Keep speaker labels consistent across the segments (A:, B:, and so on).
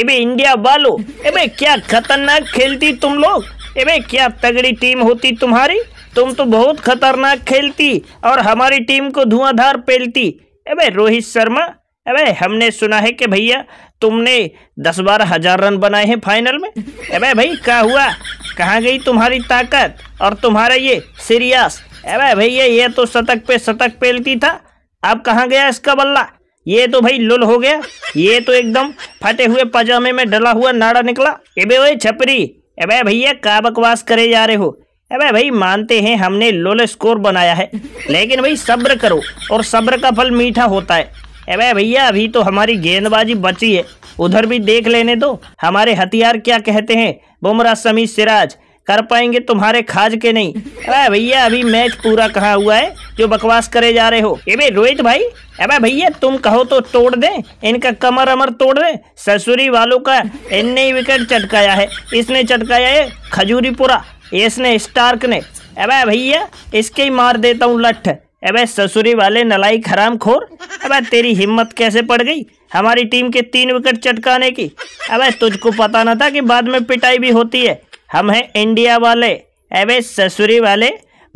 A: एबे इंडिया बालो अबे क्या खतरनाक खेलती तुम लोग अबे क्या तगड़ी टीम होती तुम्हारी तुम तो बहुत खतरनाक खेलती और हमारी टीम को धुआंधार पेलती अबे रोहित शर्मा अबे हमने सुना है कि भैया तुमने दस बारह हजार रन बनाए हैं फाइनल में अबे भाई क्या हुआ कहाँ गई तुम्हारी ताकत और तुम्हारा ये सीरियस अबे भैया ये तो शतक पे शतक पेलती था अब कहाँ गया इसका बल्ला ये तो भाई लुल हो गया ये तो एकदम फटे हुए पजामे में डला हुआ नाड़ा निकला अबे ओए छपरी अबे भैया का बकवास करे जा रहे हो अबे भाई मानते हैं हमने लोल स्कोर बनाया है लेकिन भाई सब्र करो और सब्र का फल मीठा होता है अबे भैया अभी तो हमारी गेंदबाजी बची है उधर भी देख लेने दो हमारे हथियार क्या कहते हैं बुमराह समी सिराज कर पाएंगे तुम्हारे खाज के नहीं अरे भैया अभी मैच पूरा कहा हुआ है जो बकवास करे जा रहे हो ये भाई रोहित भाई अबे भैया तुम कहो तो तोड़ दे इनका कमर अमर तोड़ दे ससुरी वालों का इनने ही विकेट चटकाया है इसने चटकाया है खजूरीपुरा इसने स्टार्क ने अबे भैया इसके ही मार देता हूँ लठ अबे ससुरी वाले नलाई खराम खोर अबे तेरी हिम्मत कैसे पड़ गई हमारी टीम के तीन विकेट चटकाने की अबे तुझको पता न था कि बाद में पिटाई भी होती है हम हैं इंडिया वाले अवे ससुरी वाले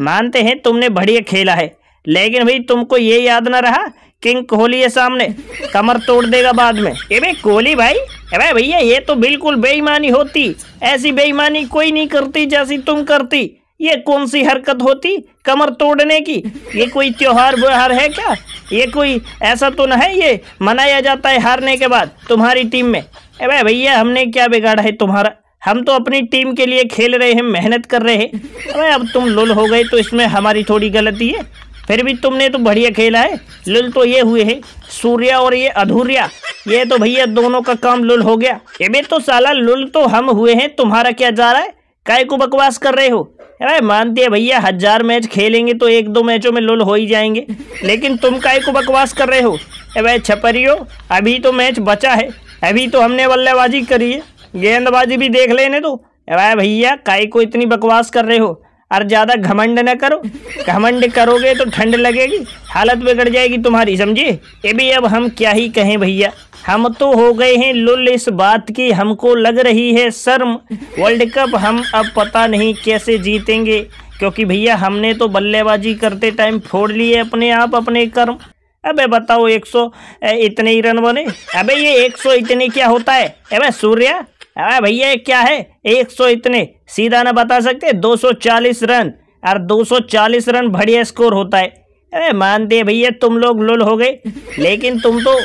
A: मानते हैं तुमने बढ़िया खेला है लेकिन भाई तुमको ये याद ना रहा किंग कोहली है सामने कमर तोड़ देगा बाद में भाई कोहली भाई अरे भैया ये तो बिल्कुल बेईमानी होती ऐसी बेईमानी कोई नहीं करती जैसी तुम करती ये कौन सी हरकत होती कमर तोड़ने की ये कोई त्योहार व्यवहार है क्या ये कोई ऐसा तो ना है ये मनाया जाता है हारने के बाद तुम्हारी टीम में अरे भैया हमने क्या बिगाड़ा है तुम्हारा हम तो अपनी टीम के लिए खेल रहे हैं मेहनत कर रहे हैं अरे अब तुम लुल हो गए तो इसमें हमारी थोड़ी गलती है फिर भी तुमने तो बढ़िया खेला है लुल तो ये हुए हैं सूर्या और ये अधूर्या ये तो भैया दोनों का काम लुल हो गया ये तो साला लुल तो हम हुए हैं तुम्हारा क्या जा रहा है काय को बकवास कर रहे हो अरे मानती है भैया हजार मैच खेलेंगे तो एक दो मैचों में लुल हो ही जाएंगे लेकिन तुम काय को बकवास कर रहे हो अरे छपरियो अभी तो मैच बचा है अभी तो हमने बल्लेबाजी करी है गेंदबाजी भी देख लेने तो अरे भैया काय को इतनी बकवास कर रहे हो अरे ज़्यादा घमंड न करो घमंड करोगे तो ठंड लगेगी हालत बिगड़ जाएगी तुम्हारी समझे ये भी अब हम क्या ही कहें भैया हम तो हो गए हैं लुल इस बात की हमको लग रही है शर्म वर्ल्ड कप हम अब पता नहीं कैसे जीतेंगे क्योंकि भैया हमने तो बल्लेबाजी करते टाइम फोड़ लिए अपने आप अपने कर्म अबे बताओ 100 इतने ही रन बने अबे ये 100 इतने क्या होता है अबे सूर्या अरे भैया क्या है एक सौ इतने सीधा ना बता सकते दो सौ चालीस रन और दो सौ चालीस रन बढ़िया स्कोर होता है अरे मानते भैया तुम लोग लुल हो गए लेकिन तुम तो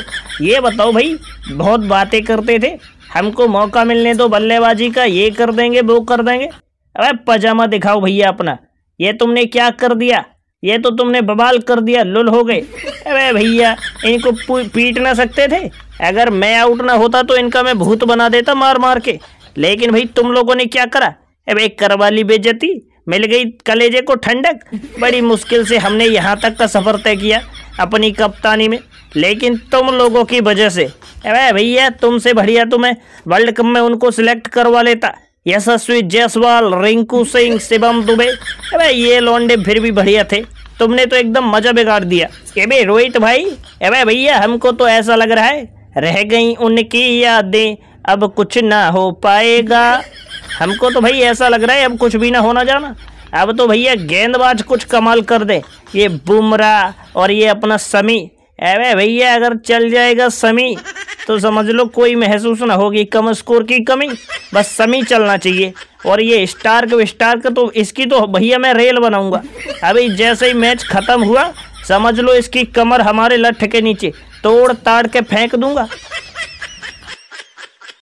A: ये बताओ भाई बहुत बातें करते थे हमको मौका मिलने दो बल्लेबाजी का ये कर देंगे वो कर देंगे अरे पजामा दिखाओ भैया अपना ये तुमने क्या कर दिया ये तो तुमने बबाल कर दिया लुल हो गए अरे भैया इनको पीट ना सकते थे अगर मैं आउट ना होता तो इनका मैं भूत बना देता मार मार के लेकिन भाई तुम लोगों ने क्या करा अरे करवाली बेजती मिल गई कलेजे को ठंडक बड़ी मुश्किल से हमने यहाँ तक का सफ़र तय किया अपनी कप्तानी में लेकिन तुम लोगों की वजह से अरे भैया तुमसे बढ़िया तो मैं वर्ल्ड कप में उनको सिलेक्ट करवा लेता यशस्वी जयसवाल रिंकू सिंह शिवम दुबे अरे ये लौंडे फिर भी बढ़िया थे तुमने तो एकदम मजा बिगाड़ दिया के बे रोहित भाई अबे भैया हमको तो ऐसा लग रहा है रह गई उनकी यादें अब कुछ ना हो पाएगा हमको तो भाई ऐसा लग रहा है अब कुछ भी ना होना जाना अब तो भैया गेंदबाज कुछ कमाल कर दे ये बुमराह और ये अपना समी अरे भैया अगर चल जाएगा समी तो समझ लो कोई महसूस ना होगी कम स्कोर की कमी बस समी चलना चाहिए और ये स्टार्क विस्टार्क तो इसकी तो भैया मैं रेल बनाऊंगा अभी जैसे ही मैच ख़त्म हुआ समझ लो इसकी कमर हमारे लठ के नीचे तोड़ ताड़ के फेंक दूंगा